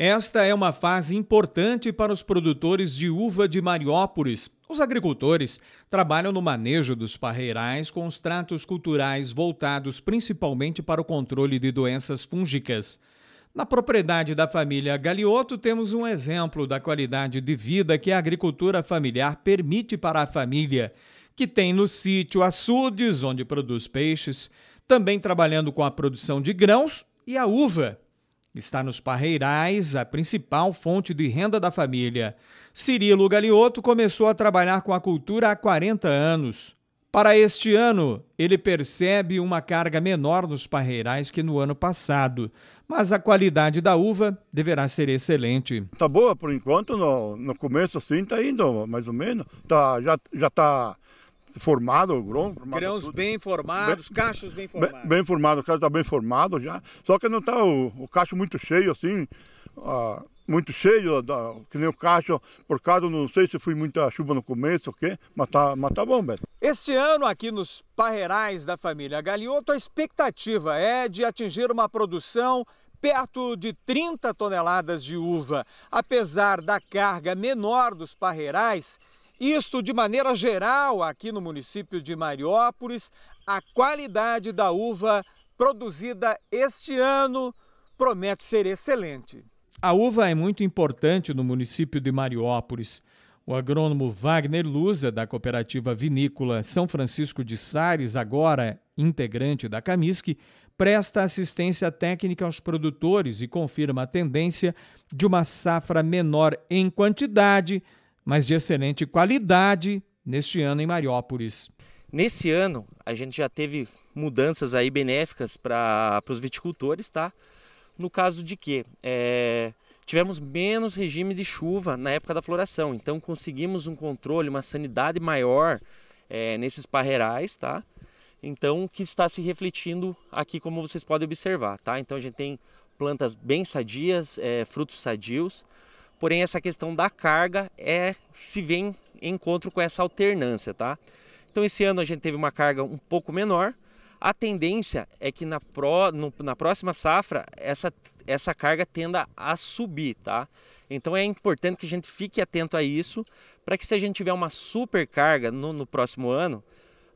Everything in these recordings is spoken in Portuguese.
Esta é uma fase importante para os produtores de uva de Mariópolis. Os agricultores trabalham no manejo dos parreirais com os tratos culturais voltados principalmente para o controle de doenças fúngicas. Na propriedade da família Galioto, temos um exemplo da qualidade de vida que a agricultura familiar permite para a família, que tem no sítio açudes, onde produz peixes, também trabalhando com a produção de grãos e a uva está nos Parreirais, a principal fonte de renda da família. Cirilo Galioto começou a trabalhar com a cultura há 40 anos. Para este ano, ele percebe uma carga menor nos parreirais que no ano passado, mas a qualidade da uva deverá ser excelente. Tá boa por enquanto, no, no começo assim tá indo mais ou menos, tá, já, já tá formado, grão. Grãos tudo. bem formados, bem, cachos bem formados. Bem, bem formado, o cacho está bem formado já. Só que não está o, o, cacho muito cheio assim, muito cheio, da, que nem o cacho, por causa, não sei se foi muita chuva no começo ou o quê, mas tá, mas tá bom, Beto. Este ano, aqui nos Parreirais da família Galioto, a expectativa é de atingir uma produção perto de 30 toneladas de uva. Apesar da carga menor dos parreirais, isto, de maneira geral, aqui no município de Mariópolis, a qualidade da uva produzida este ano promete ser excelente. A uva é muito importante no município de Mariópolis. O agrônomo Wagner Luza, da cooperativa vinícola São Francisco de Sares agora integrante da Camisque, presta assistência técnica aos produtores e confirma a tendência de uma safra menor em quantidade mas de excelente qualidade neste ano em Mariópolis. Nesse ano, a gente já teve mudanças aí benéficas para os viticultores, tá? No caso de que é, tivemos menos regime de chuva na época da floração, então conseguimos um controle, uma sanidade maior é, nesses parreirais, tá? Então, o que está se refletindo aqui, como vocês podem observar, tá? Então, a gente tem plantas bem sadias, é, frutos sadios, Porém, essa questão da carga é se vem em encontro com essa alternância, tá? Então, esse ano a gente teve uma carga um pouco menor. A tendência é que na, pró, no, na próxima safra essa, essa carga tenda a subir, tá? Então é importante que a gente fique atento a isso, para que se a gente tiver uma super carga no, no próximo ano,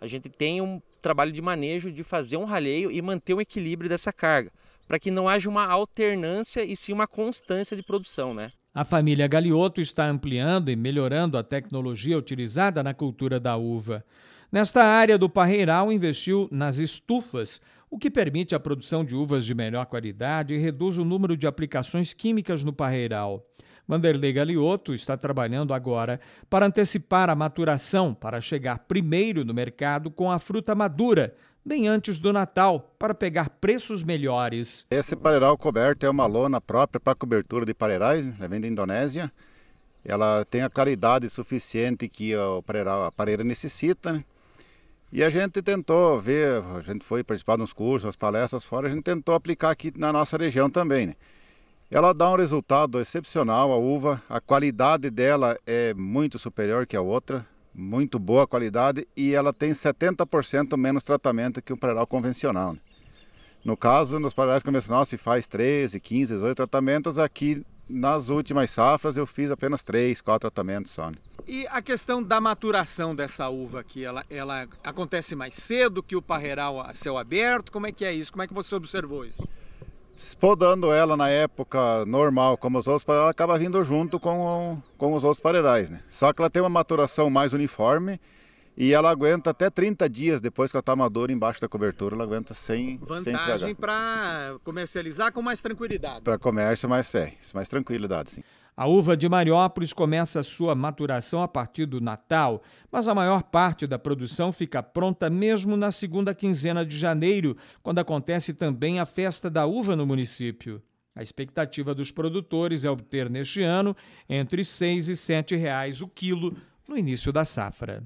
a gente tenha um trabalho de manejo de fazer um raleio e manter o equilíbrio dessa carga, para que não haja uma alternância e sim uma constância de produção, né? A família Galioto está ampliando e melhorando a tecnologia utilizada na cultura da uva. Nesta área do Parreiral, investiu nas estufas, o que permite a produção de uvas de melhor qualidade e reduz o número de aplicações químicas no Parreiral. Vanderlei Galioto está trabalhando agora para antecipar a maturação para chegar primeiro no mercado com a fruta madura, bem antes do Natal, para pegar preços melhores. Esse pareiral coberto é uma lona própria para cobertura de pareirais, né? vem da Indonésia. Ela tem a claridade suficiente que o pareiral, a pareira necessita. Né? E a gente tentou ver, a gente foi participar de uns cursos, umas palestras fora, a gente tentou aplicar aqui na nossa região também. Né? Ela dá um resultado excepcional, a uva, a qualidade dela é muito superior que a outra, muito boa qualidade e ela tem 70% menos tratamento que um pré convencional. Né? No caso, nos pré convencionais se faz 13, 15, 18 tratamentos, aqui nas últimas safras eu fiz apenas 3, 4 tratamentos só. Né? E a questão da maturação dessa uva aqui, ela, ela acontece mais cedo que o parreiral a céu aberto? Como é que é isso? Como é que você observou isso? podando ela na época normal, como os outros, ela acaba vindo junto com, com os outros pareirais. Né? Só que ela tem uma maturação mais uniforme e ela aguenta até 30 dias depois que ela está madura embaixo da cobertura, ela aguenta sem Vantagem para comercializar com mais tranquilidade. Para comércio, mais, é, mais tranquilidade, sim. A uva de Mariópolis começa a sua maturação a partir do Natal, mas a maior parte da produção fica pronta mesmo na segunda quinzena de janeiro, quando acontece também a festa da uva no município. A expectativa dos produtores é obter neste ano entre 6 e 7 reais o quilo no início da safra.